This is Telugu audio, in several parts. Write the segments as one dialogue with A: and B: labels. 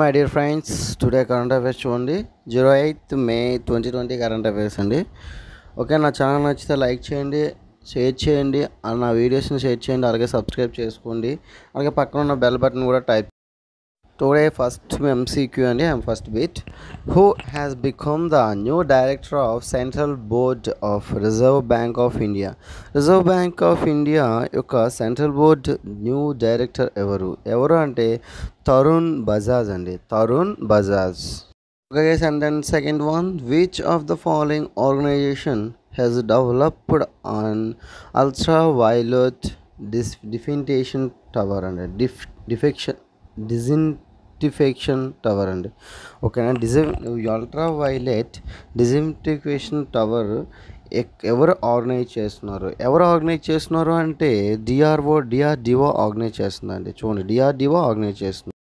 A: My dear friends today current affairs చూడండి zero eighth May twenty twenty current affairs అండి ఓకే నా ఛానల్ నచ్చితే లైక్ చేయండి షేర్ చేయండి నా వీడియోస్ని షేర్ చేయండి అలాగే సబ్స్క్రైబ్ చేసుకోండి అలాగే పక్కన ఉన్న బెల్ బటన్ కూడా type Today first MCQ and I'm first bit who has become the new director of Central Board of Reserve Bank of India. Reserve Bank of India యొక్క Central Board new director ఎవరు Everu అంటే తరుణ్ బజాజ్ అండి Tarun Bajaj Okay guys and then second one which of the following organization has developed an ultraviolet defintation tower and def defection disin disinfection tower అండి ఓకేనా డిజిమ్ అల్ట్రా వైలెట్ డిజింటిఫేషన్ టవర్ ఎవరు ఆర్గనైజ్ చేస్తున్నారు ఎవరు ఆర్గనైజ్ చేస్తున్నారు అంటే డిఆర్ఓ డిఆర్డిఓ ఆర్గనైజ్ చేస్తుందండి చూడండి డిఆర్డిఓ ఆర్గనైజ్ చేస్తుంది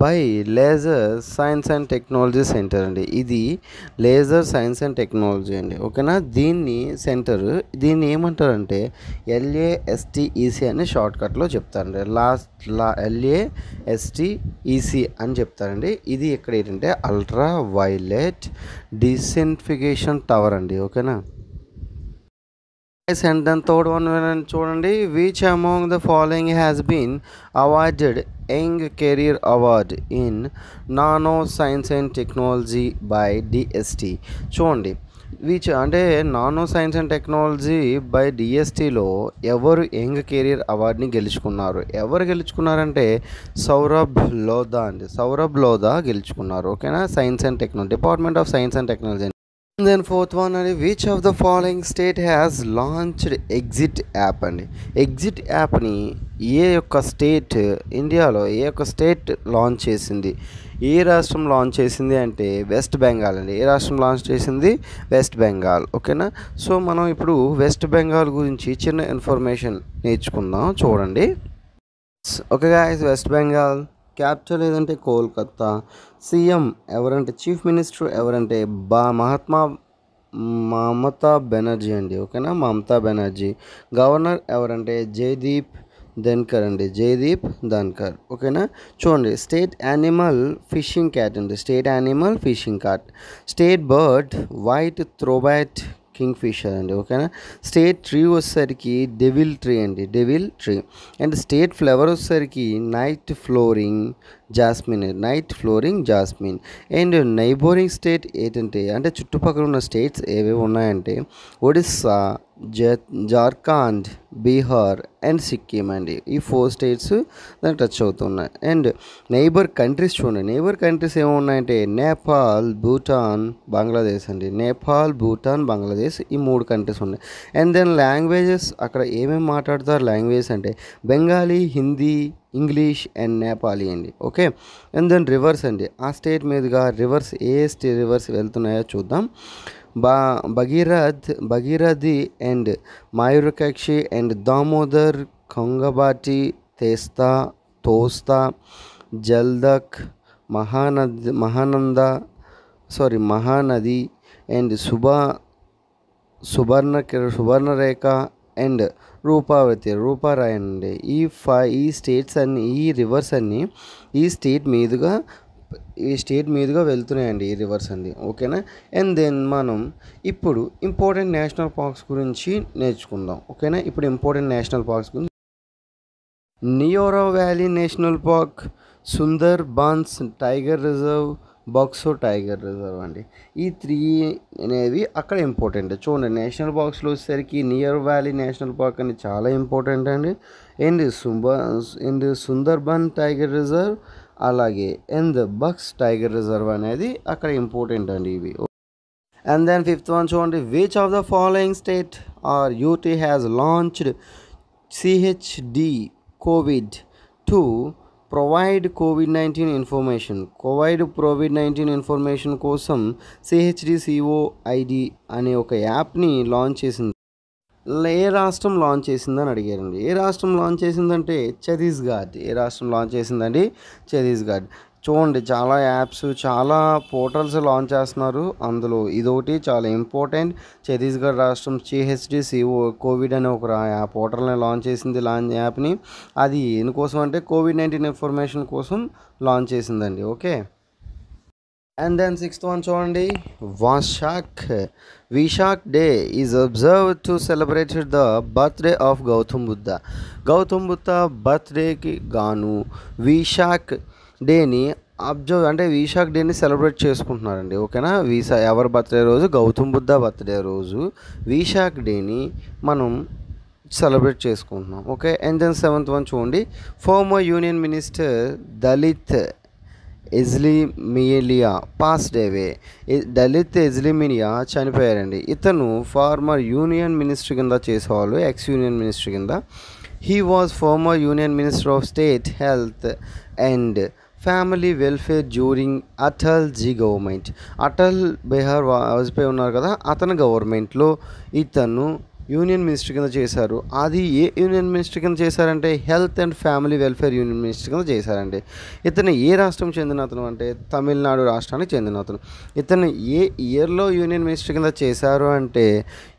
A: by laser science and technology centre అండి ఇది లేజర్ సైన్స్ అండ్ టెక్నాలజీ అండి ఓకేనా దీన్ని సెంటర్ దీన్ని ఏమంటారంటే ఎల్ఏఎస్టిఈసి అని షార్ట్ కట్లో చెప్తారండి లాస్ట్ లా ఎల్ఏఎస్టిఈసి అని చెప్తారండి ఇది ఇక్కడ ఏంటంటే అల్ట్రా వైలెట్ డిసెంటిఫికేషన్ టవర్ అండి ఓకేనా సెంటర్ థర్డ్ వన్ చూడండి which among the following has been awarded young Career award in nano science and technology by DST చూడండి వీచ్ అంటే nano science and technology by డిఎస్టీలో ఎవరు యంగ్ కెరీర్ అవార్డుని గెలుచుకున్నారు ఎవరు గెలుచుకున్నారంటే సౌరభ్ లోదా అండి సౌరభ్ లోధా గెలుచుకున్నారు ఓకేనా science and technology department of science and technology then fourth one అండి which of the following state has launched exit app అండి ఎగ్జిట్ యాప్ని ఏ యొక్క స్టేట్ ఇండియాలో ఏ యొక్క స్టేట్ లాంచ్ చేసింది ఏ రాష్ట్రం లాంచ్ చేసింది అంటే వెస్ట్ బెంగాల్ అండి ఏ రాష్ట్రం లాంచ్ చేసింది వెస్ట్ బెంగాల్ ఓకేనా సో మనం ఇప్పుడు వెస్ట్ బెంగాల్ గురించి చిన్న ఇన్ఫర్మేషన్ నేర్చుకుందాం చూడండి okay guys West Bengal capital లేదంటే కోల్కత్తా సీఎం ఎవరంటే చీఫ్ మినిస్టర్ ఎవరంటే బా మహాత్మా మమతా బెనర్జీ అండి ఓకేనా మమతా బెనర్జీ గవర్నర్ ఎవరంటే జయదీప్ ధన్కర్ అండి జయదీప్ ధన్కర్ ఓకేనా చూడండి స్టేట్ యానిమల్ ఫిషింగ్ క్యాట్ అండి state animal fishing cat state bird white throated kingfisher అండి ఓకేనా స్టేట్ ట్రీ వచ్చేసరికి డెవిల్ ట్రీ అండి devil tree and state flower వచ్చేసరికి night flowering jasmine night flowering jasmine and neighbouring state ఏంటంటే అంటే చుట్టుపక్కల ఉన్న స్టేట్స్ ఏవేవి ఉన్నాయంటే ఒడిస్సా జార్ఖండ్ బీహార్ అండ్ సిక్కిం అండి ఈ ఫోర్ స్టేట్స్ దాన్ని టచ్ అవుతున్నాయి అండ్ నైబర్ కంట్రీస్ చూడండి నైబర్ కంట్రీస్ ఏమున్నాయంటే నేపాల్ భూటాన్ బంగ్లాదేశ్ అండి నేపాల్ భూటాన్ బంగ్లాదేశ్ ఈ మూడు కంట్రీస్ ఉన్నాయి అండ్ దెన్ లాంగ్వేజెస్ అక్కడ ఏమేమి మాట్లాడతారు లాంగ్వేజ్ అంటే బెంగాలీ హిందీ ఇంగ్లీష్ అండ్ నేపాలీ అండి ఓకే అండ్ దెన్ రివర్స్ అండి ఆ స్టేట్ మీదుగా రివర్స్ ఏ స్టే రివర్స్ వెళ్తున్నాయో చూద్దాం బా భగీరథ్ భగీరథి అండ్ మయూరకాక్షి అండ్ దామోదర్ కొంగబాటి తేస్తా తోస్తా జల్దక్ మహానద్ మహానంద సారీ మహానది అండ్ సుభా సుబర్ణ సుబర్ణరేఖ అండ్ రూపావతి రూపారాయణ అండి ఈ ఫై ఈ స్టేట్స్ అన్ని ఈ రివర్స్ అన్నీ ఈ స్టేట్ మీదుగా ఈ స్టేట్ మీదుగా వెళ్తున్నాయండి ఈ రివర్స్ అండి ఓకేనా అండ్ దెన్ మనం ఇప్పుడు ఇంపార్టెంట్ నేషనల్ పార్క్స్ గురించి నేర్చుకుందాం ఓకేనా ఇప్పుడు ఇంపార్టెంట్ నేషనల్ పార్క్స్ గురించి Neora valley national park Sundarbans tiger reserve Buxa tiger reserve అండి ఈ త్రీ అనేవి అక్కడ ఇంపార్టెంట్ చూడండి నేషనల్ పార్క్స్లో వచ్చేసరికి నియర్ వ్యాలీ నేషనల్ పార్క్ అని చాలా ఇంపార్టెంట్ అండి అండ్ సుంబ అండ్ సుందర్బన్ టైగర్ రిజర్వ్ అలాగే అండ్ బక్స్ టైగర్ రిజర్వ్ అనేది అక్కడ ఇంపార్టెంట్ అండి ఇవి అండ్ దెన్ ఫిఫ్త్ వన్ చూడండి which of the following state or UT has launched CHD covid to provide covid nineteen information covid provide nineteen information కోసం సిహెచ్డిసిఓ ఐడి అనే ఒక యాప్ని లాంచ్ చేసింది ఏ రాష్ట్రం లాంచ్ చేసిందని అడిగారండి ఏ రాష్ట్రం లాంచ్ చేసిందంటే ఛత్తీస్గఢ్ ఏ రాష్ట్రం లాంచ్ చేసిందండి ఛత్తీస్గఢ్ చూడండి చాలా యాప్స్ చాలా పోర్టల్స్ లాంచ్ చేస్తున్నారు అందులో ఇదొకటి చాలా ఇంపార్టెంట్ ఛత్తీస్గఢ్ రాష్ట్రం సిఓ కోవిడ్ అనే ఒక పోర్టల్ని లాంచ్ చేసింది లాంచ్ యాప్ని అది దేనికోసం అంటే కోవిడ్ నైన్టీన్ ఇన్ఫర్మేషన్ కోసం లాంచ్ చేసిందండి okay and then sixth one చూడండి Vaishakh Vishakh day is observe to celebrate the birthday of Gautam Buddha Gautam Buddha బర్త్డేకి గాను విశాఖ్ డేని అబ్జర్వ్ అంటే విశాఖ డేని సెలబ్రేట్ చేసుకుంటున్నారండి ఓకేనా వీసా ఎవరి బర్త్డే రోజు గౌతమ్ బుద్ధ బర్త్డే రోజు విశాఖ డేని మనం సెలబ్రేట్ చేసుకుంటున్నాం okay and then seventh one చూడండి former union minister Dalit Ezhilmalai passed away Dalit Ezhilmalai చనిపోయారండి ఇతను ఫార్మర్ యూనియన్ మినిస్టర్ కింద చేసేవాళ్ళు ఎక్స్ యూనియన్ మినిస్టర్ కింద he was former union minister of state health and family welfare during Atal ji government Atal Bihari Vajpayee ఉన్నారు కదా అతని గవర్నమెంట్లో ఇతను యూనియన్ మినిస్టర్ కింద చేశారు అది ఏ యూనియన్ మినిస్టర్ కింద చేశారంటే health and family welfare union minister కింద చేశారండి ఇతను ఏ రాష్ట్రం చెందిన అతను అంటే తమిళనాడు రాష్ట్రానికి చెందిన అతను ఇతను ఏ ఇయర్లో యూనియన్ మినిస్టర్ కింద చేశారు అంటే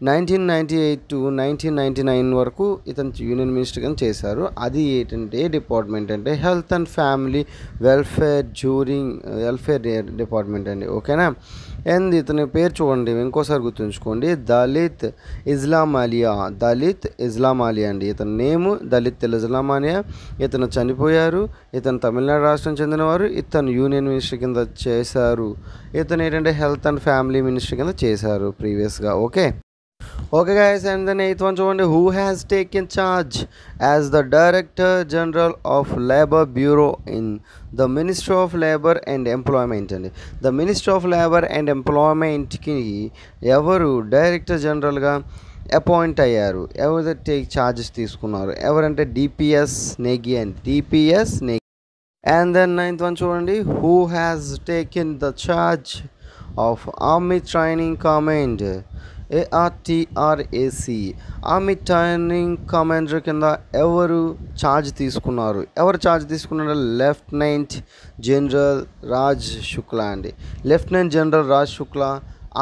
A: nineteen ninety eight to nineteen ninety nine వరకు ఇతను యూనియన్ మినిస్టర్ కింద చేశారు అది ఏంటంటే డిపార్ట్మెంట్ అంటే health and family welfare during welfare department అండి ఓకేనా అండ్ ఇతని పేరు చూడండి ఇంకోసారి గుర్తుంచుకోండి దళిత్ ఇస్లాం ఇజ్లామాలియా దళిత్ ఇజ్లామాలియా అండి ఇతని నేము దళిత్ ఇజ్లామాలియా ఇతను చనిపోయారు ఇతను తమిళనాడు రాష్ట్రం చెందినవారు ఇతను యూనియన్ మినిస్టర్ కింద చేశారు ఇతను ఏంటంటే హెల్త్ అండ్ ఫ్యామిలీ మినిస్టర్ కింద చేశారు ప్రీవియస్గా okay okay guys and then eighth one చూడండి who has taken charge as the director general of labour bureau in the ministry of labour and employment అండి the ministry of labour and ఎంప్లాయ్మెంట్కి ఎవరు డైరెక్టర్ జనరల్గా అపాయింట్ అయ్యారు ఎవరైతే ఛార్జెస్ తీసుకున్నారు ఎవరంటే DPS Negi and DPS Negi and then ninth one చూడండి who has taken the charge of army training command ARTRAC army training commander కింద ఎవరు ఛార్జ్ తీసుకున్నారు ఎవరు ఛార్జ్ తీసుకున్నారు లెఫ్టినెంట్ జనరల్ రాజ్ శుక్లా అండి lieutenant general Raj Shukla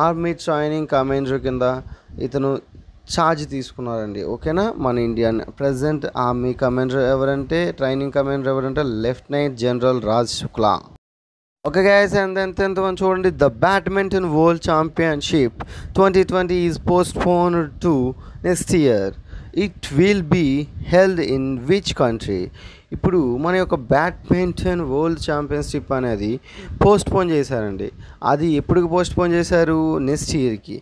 A: army training commander కింద ఇతను ఛార్జ్ తీసుకున్నారండి ఓకేనా మన ఇండియన్ ప్రజెంట్ ఆర్మీ కమాండర్ ఎవరంటే ట్రైనింగ్ కమాండర్ ఎవరంటే lieutenant general Raj Shukla okay guys and ఎంత ఎంత మంది చూడండి the badminton world championship twenty twenty is postpone to next year it will be held in which country ఇప్పుడు మన యొక్క బ్యాడ్మింటన్ వరల్డ్ ఛాంపియన్షిప్ అనేది పోస్ట్పోన్ చేశారండి అది ఎప్పటికి పోస్ట్పోన్ చేశారు నెక్స్ట్ ఇయర్కి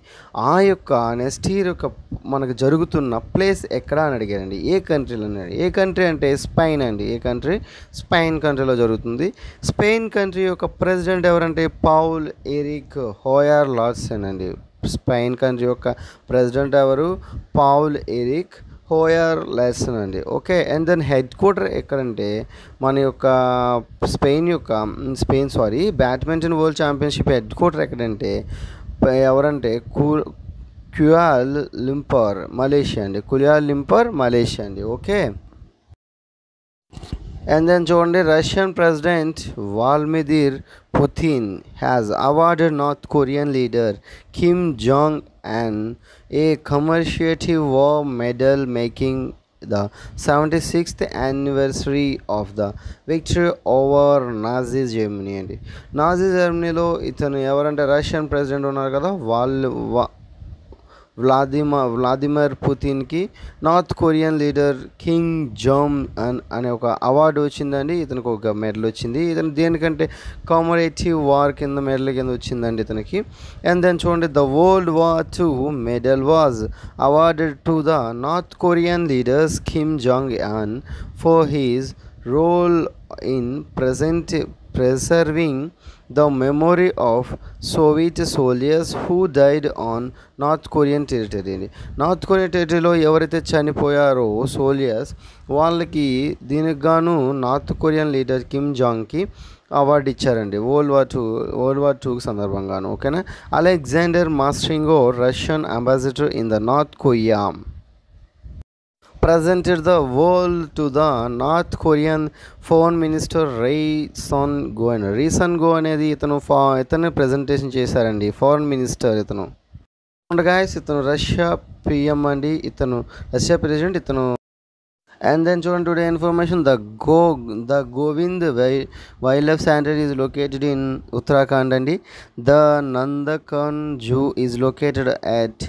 A: ఆ యొక్క నెక్స్ట్ ఇయర్ యొక్క మనకు జరుగుతున్న ప్లేస్ ఎక్కడ అని అడిగారండి ఏ కంట్రీలో అని ఏ కంట్రీ అంటే స్పెయిన్ అండి ఏ కంట్రీ స్పెయిన్ కంట్రీలో జరుగుతుంది స్పెయిన్ కంట్రీ యొక్క ప్రెసిడెంట్ ఎవరంటే పౌల్ ఎరిక్ హోయార్ లార్సన్ అండి స్పెయిన్ కంట్రీ యొక్క ప్రెసిడెంట్ ఎవరు పౌల్ ఎరిక్ హోయర్ లెసన్ అండి okay and then head quarter ఎక్కడంటే మన యొక్క స్పెయిన్ యొక్క Spain sorry badminton world championship head quarter ఎక్కడంటే ఎవరంటే కూ క్యుయాల్ లింపర్ మలేషియా అండి కుయాల్ లింపర్ మలేషియా అండి ఓకే అండ్ దెన్ చూడండి Russian president Vladimir Putin has awarded North Korean leader Kim Jong and a commemorative war medal making the 76th anniversary of the victory over Nazi Germany అండి నాజీ జర్మనీలో ఇతను ఎవరంటే రష్యన్ ప్రెసిడెంట్ ఉన్నారు కదా వాళ్ళు వ్లాదిమర్ వ్లాదిమిర్ పుతిన్కి North Korean leader Kim Jong Un అనే ఒక అవార్డు వచ్చిందండి ఇతనికి ఒక మెడల్ వచ్చింది ఇతను దేనికంటే కామరేటివ్ వార్ కింద మెడల్ కింద వచ్చిందండి ఇతనికి అండ్ దెన్ చూడండి the world war two medal was awarded to the North Korean leaders Kim Jong Un for his role in present preserving the memory of Soviet soldiers who died on North Korean టెరిటరీని నార్త్ కొరియన్ టెరిటరీలో ఎవరైతే చనిపోయారో సోల్జర్స్ వాళ్ళకి దీనికి గాను నార్త్ కొరియన్ లీడర్ కిమ్ జాంగ్కి అవార్డు ఇచ్చారండి world war two world war two సందర్భంగాను ఓకేనా అలెగ్జాండర్ మాస్ట్రింగో Russian ambassador in the north Korea presented the world to the North Korean foreign minister Ri Son Gwon Ri Son Gwon అనేది ఇతను ఫా ఇతను ప్రజెంటేషన్ చేశారండి ఫారెన్ మినిస్టర్ ఇతను గాయస్ ఇతను రష్యా పిఎం అండి ఇతను రష్యా ప్రెసిడెంట్ ఇతను అండ్ దెన్ చూడండి టుడే ఇన్ఫర్మేషన్ ద గో ద గోవింద్ వై wildlife sanctuary is located in Uttarakhand అండి the Nandankanan zoo is located at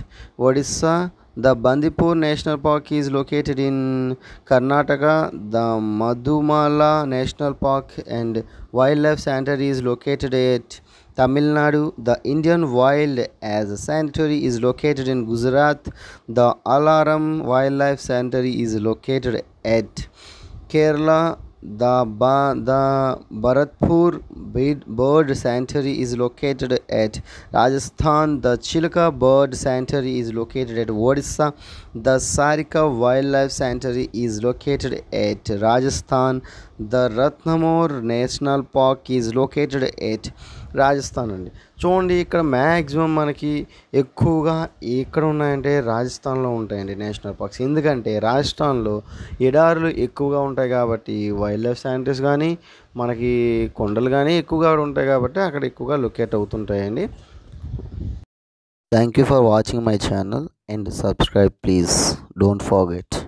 A: Odisha The Bandipur National Park is located in Karnataka. The Madhumala National Park and Wildlife Center is located at Tamil Nadu. The Indian Wild as a Sanctuary is located in Gujarat. The Alaram Wildlife Sanctuary is located at Kerala. The, ba- the Bharatpur Bird Sanctuary is located at Rajasthan. The Chilka Bird Sanctuary is located at Odisha. The Sarika Wildlife Sanctuary is located at Rajasthan. The Ratnamore National Park is located at Rajasthan అండి చూడండి ఇక్కడ మ్యాక్సిమం మనకి ఎక్కువగా ఎక్కడ ఉన్నాయంటే రాజస్థాన్లో ఉంటాయండి నేషనల్ పార్క్స్ ఎందుకంటే రాజస్థాన్లో ఎడారులు ఎక్కువగా ఉంటాయి కాబట్టి వైల్డ్ లైఫ్ శానిటరీస్ కానీ మనకి కొండలు కానీ ఎక్కువగా ఉంటాయి కాబట్టి అక్కడ ఎక్కువగా లొకేట్ అవుతుంటాయండి thank you for watching my channel and subscribe please don't forget